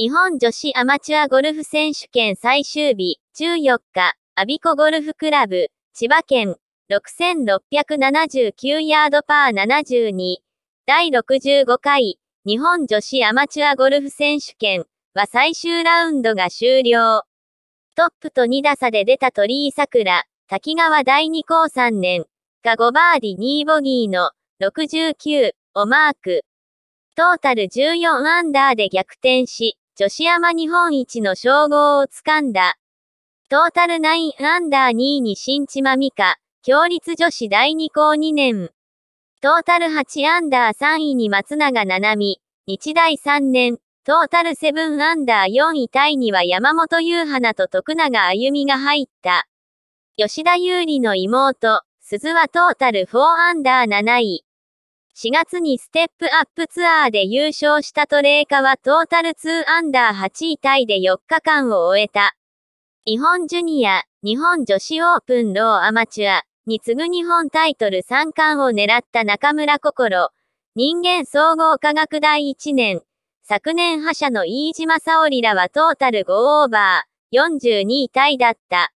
日本女子アマチュアゴルフ選手権最終日、14日、アビコゴルフクラブ、千葉県、6679ヤードパー72、第65回、日本女子アマチュアゴルフ選手権は最終ラウンドが終了。トップと2打差で出た鳥居桜、滝川第2校3年が5バーディ2ボギーの69をマーク。トータル14アンダーで逆転し、女子山日本一の称号をつかんだ。トータル9アンダー2位に新千間美香、強立女子第2校2年。トータル8アンダー3位に松永七海、日大3年。トータル7アンダー4位タイには山本優花と徳永あゆみが入った。吉田優里の妹、鈴はトータル4アンダー7位。4月にステップアップツアーで優勝したトレーカはトータル2アンダー8位タイで4日間を終えた。日本ジュニア、日本女子オープンローアマチュアに次ぐ日本タイトル3冠を狙った中村心、人間総合科学第1年、昨年覇者の飯島沙織らはトータル5オーバー、42位タイだった。